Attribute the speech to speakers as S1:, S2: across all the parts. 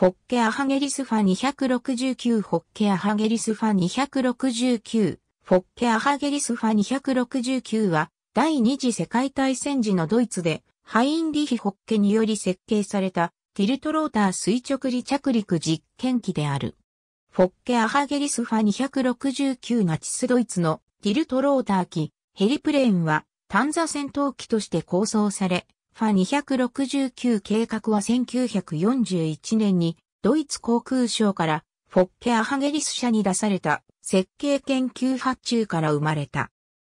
S1: ホッケアハゲリスファ269ホッケアハゲリスファ269ホッケアハゲリスファ269は第二次世界大戦時のドイツでハインリヒ・ホッケにより設計されたティルトローター垂直離着陸実験機である。ホッケアハゲリスファ269ナチスドイツのティルトローター機ヘリプレーンは単座戦闘機として構想され、ファ269計画は1941年にドイツ航空省からフォッケアハゲリス社に出された設計研究発注から生まれた。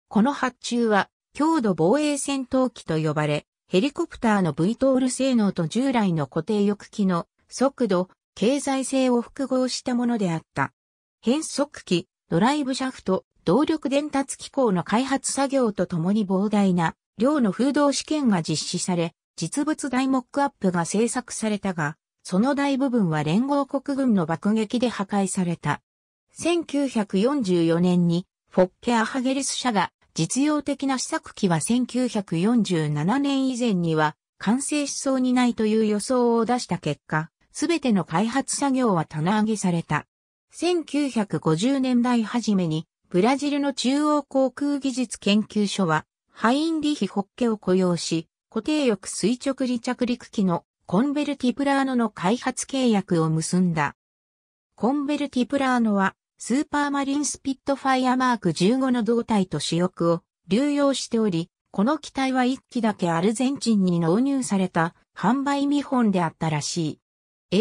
S1: この発注は強度防衛戦闘機と呼ばれ、ヘリコプターの V トール性能と従来の固定翼機の速度、経済性を複合したものであった。変速機、ドライブシャフト、動力伝達機構の開発作業とともに膨大な寮の風洞試験が実施され、実物大モックアップが制作されたが、その大部分は連合国軍の爆撃で破壊された。1944年に、フォッケア・ハゲリス社が、実用的な試作機は1947年以前には、完成しそうにないという予想を出した結果、すべての開発作業は棚上げされた。1950年代初めに、ブラジルの中央航空技術研究所は、ハインリヒ・ホッケを雇用し、固定翼垂直離着陸機のコンベルティプラーノの開発契約を結んだ。コンベルティプラーノは、スーパーマリンスピットファイアマーク15の胴体と主翼を流用しており、この機体は1機だけアルゼンチンに納入された販売見本であったらしい。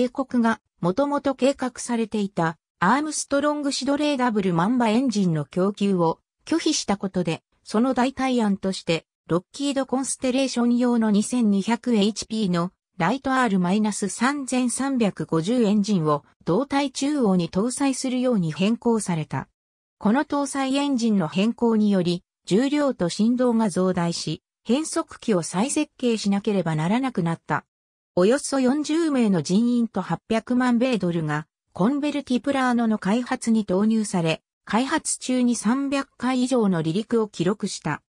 S1: 英国がもともと計画されていたアームストロングシドレーダブルマンバエンジンの供給を拒否したことでその代替案として、ロッキードコンステレーション用の 2200HP のライト R-3350 エンジンを胴体中央に搭載するように変更された。この搭載エンジンの変更により、重量と振動が増大し、変速機を再設計しなければならなくなった。およそ40名の人員と800万米ドルが、コンベルティプラーノの開発に投入され、開発中に300回以上の離陸を記録した。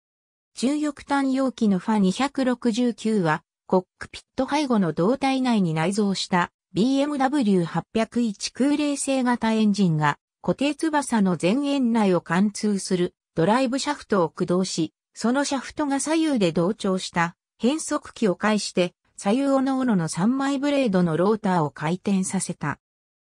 S1: 重翼単容器のファ269は、コックピット背後の胴体内に内蔵した BMW801 空冷製型エンジンが固定翼の前縁内を貫通するドライブシャフトを駆動し、そのシャフトが左右で同調した変速機を介して左右おのおのの3枚ブレードのローターを回転させた。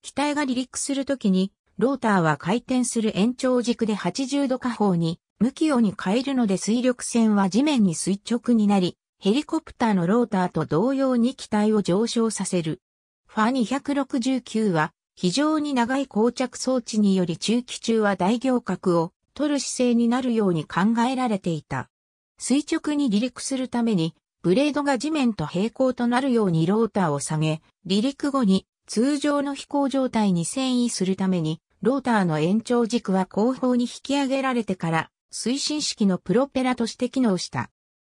S1: 機体が離陸するときにローターは回転する延長軸で80度下方に、向きをに変えるので水力線は地面に垂直になり、ヘリコプターのローターと同様に機体を上昇させる。ファ269は、非常に長い膠着装置により中期中は大行角を取る姿勢になるように考えられていた。垂直に離陸するために、ブレードが地面と平行となるようにローターを下げ、離陸後に通常の飛行状態に遷移するために、ローターの延長軸は後方に引き上げられてから推進式のプロペラとして機能した。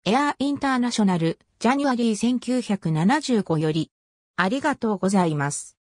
S1: エアーインターナショナル、ジャニュアリー1975より、ありがとうございます。